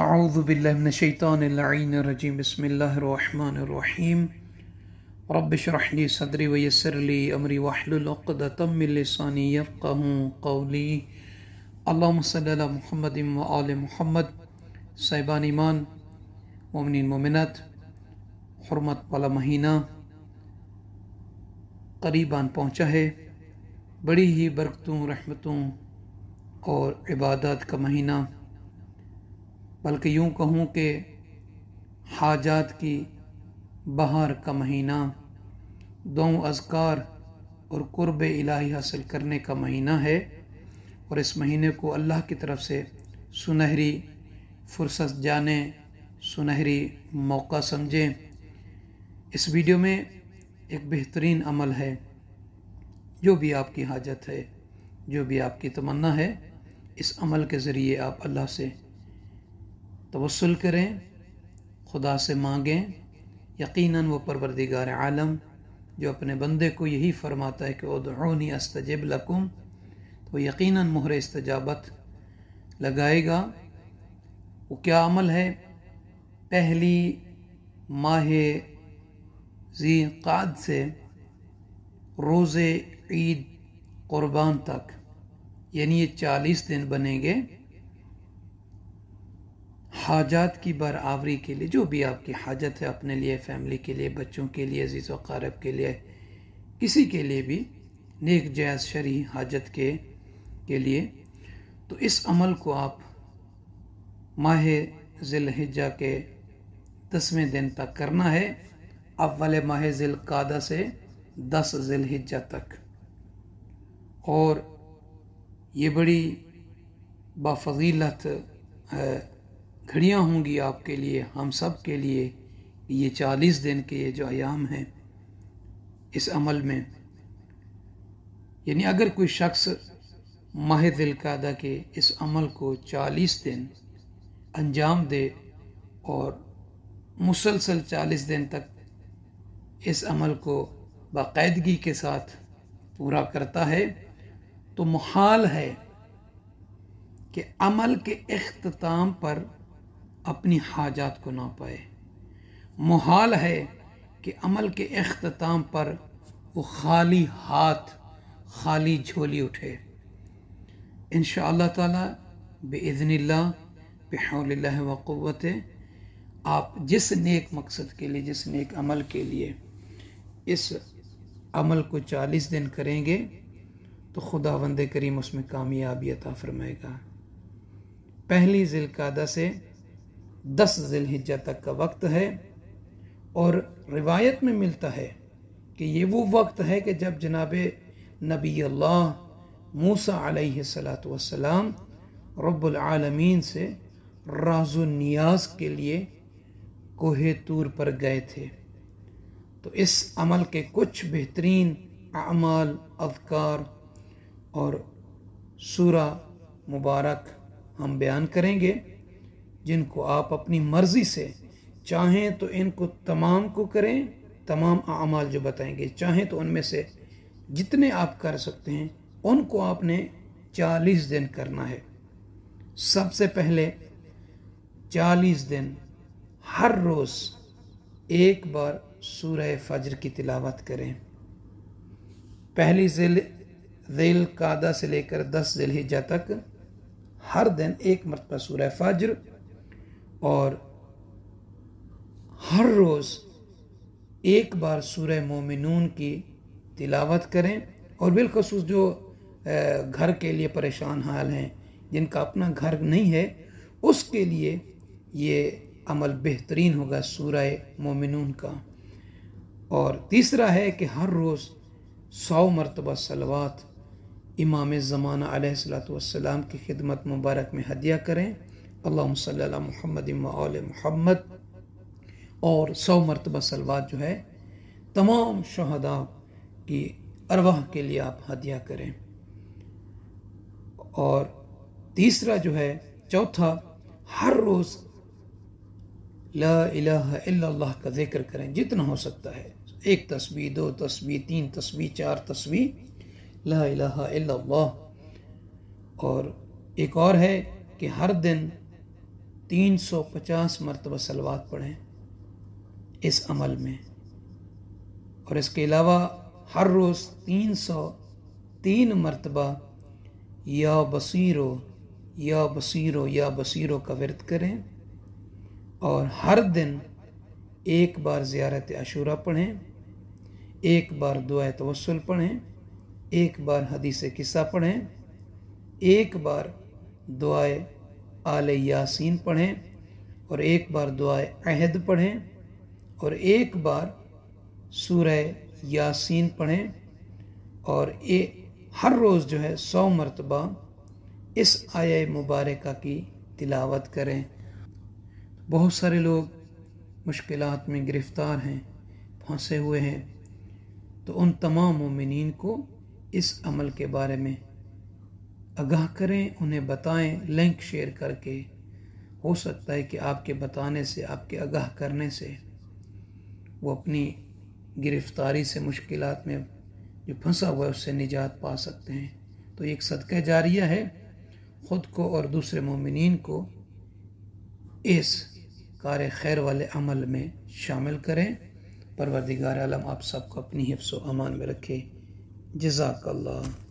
आउज़बिल्लिनशैतरजीम बसमीम रबशरहली सदरी वयसरली अमरी वाहलतमिलसानी फ़हूँ कौली अल्लाम महमद आल महमद साहिबान ईमान ममिन ममिनत हरमत वाला महीना करीबान पहुँचा है बड़ी ही बरकतों रहमतों और इबादत का महीना बल्कि यूँ कहूँ कि हाजात की बहार का महीना दो अजकार और क़ुरब इलाही हासिल करने का महीना है और इस महीने को अल्लाह की तरफ से सुनहरी फुर्सत जाने सुनहरी मौका समझें इस वीडियो में एक बेहतरीन अमल है जो भी आपकी हाजत है जो भी आपकी तमन्ना है इस अमल के ज़रिए आप अल्लाह से तवसल करें खुदा से मांगें यकीनन वो परवरदिगार आलम जो अपने बंदे को यही फरमाता है कि उदनी अस्तजब लकुम तो यकीनन मुहर इस्तजाबत लगाएगा वो क्या अमल है पहली माह जी काद से रोज़े ईद क़ुरबान तक यानी ये चालीस दिन बनेंगे हाजात की बरआवरी के लिए जो भी आपकी हाजत है अपने लिए फैमिली के लिए बच्चों के लिए अजीज़ वकारब के लिए किसी के लिए भी नेक जायज़ शरी हाजत के के लिए तो इस अमल को आप माह ज़िलहिजा के दसवें दिन तक करना है अब वाले माह ज़िलकादा से दस ज़िलहिजा तक और ये बड़ी बाफजीलत घड़ियाँ होंगी आपके लिए हम सब के लिए ये चालीस दिन के ये जो आयाम हैं इस अमल में यानी अगर कोई शख्स माह दिलकादा के इस अमल को चालीस दिन अंजाम दे और मुसलसल चालीस दिन तक इस अमल को बाकायदगी के साथ पूरा करता है तो मुहाल है कि अमल के अख्ताम पर अपनी हाजात को ना पाए मुहाल है कि अमल के अख्ताम पर वो खाली हाथ खाली झोली उठे इन ताला बेज़निल्ला बेहल वक़वत आप जिस नेक मकसद के लिए जिस नेक अमल के लिए इस अमल को चालीस दिन करेंगे तो खुदा वंद करीम उसमें कामयाबी अता फरमाएगा पहली जिलकादा से दस जिलहिजा तक का वक्त है और रिवायत में मिलता है कि ये वो वक्त है कि जब जनाब नबी अल्लाह मूसा सलात वसलाम रबालमीन से राजुनियाज के लिए कोहे तूर पर गए थे तो इस अमल के कुछ बेहतरीन अमाल अवकार और सूरा मुबारक हम बयान करेंगे जिनको आप अपनी मर्ज़ी से चाहें तो इनको तमाम को करें तमाम अमाल जो बताएंगे चाहें तो उनमें से जितने आप कर सकते हैं उनको आपने चालीस दिन करना है सबसे पहले चालीस दिन हर रोज़ एक बार सूरह फजर की तिलावत करें पहली जिल दिल कादा से लेकर दस जिल हिजा तक हर दिन एक मरतबा सूरह फजर और हर रोज़ एक बार सूर्य मोमिनून की तिलावत करें और बिलखसूस जो घर के लिए परेशान हाल हैं जिनका अपना घर नहीं है उसके लिए ये अमल बेहतरीन होगा सूर्य मोमिनून का और तीसरा है कि हर रोज़ सौ मरतबा सलवात इमाम ज़माना सलाम की खिदमत मुबारक में हदिया करें अल्लाम सल महमद महमद और सौ मरतबा सलवात जो है तमाम शहदा की अरवाह के लिए आप हदिया करें और तीसरा जो है चौथा हर रोज़ ला इलाह का जिक्र करें जितना हो सकता है एक तस्वीर दो तस्वीर तीन तस्वीर चार तस्वीर ला इलाह और एक और है कि हर दिन तीन सौ पचास मरतबा सलवात पढ़ें इस अमल में और इसके अलावा हर रोज़ तीन सौ तीन मरतबा या बसीरो या बसीरो या बसीरो का वर्त करें और हर दिन एक बार ज़्यारत अशूरा पढ़ें एक बार दुआ तवसल पढ़ें एक बार हदीस किस्सा पढ़ें एक बार दुआ आल यासीन पढ़ें और एक बार दुआ अहद पढ़ें और एक बार सूरह यासीन पढ़ें और ए हर रोज़ जो है सौ मरतबा इस आय मुबारक की तिलावत करें बहुत सारे लोग मुश्किल में गिरफ़्तार हैं फंसे हुए हैं तो उन तमाम मुमिन को इस अमल के बारे में आगाह करें उन्हें बताएं लिंक शेयर करके हो सकता है कि आपके बताने से आपके आगाह करने से वो अपनी गिरफ्तारी से मुश्किल में जो फंसा हुआ है उससे निजात पा सकते हैं तो एक सदका जारिया है ख़ुद को और दूसरे ममिन को इस कार खैर वाले अमल में शामिल करें परवरदिगार आलम आप सबको अपनी हिफ्स अमान में रखे जजाकल्ला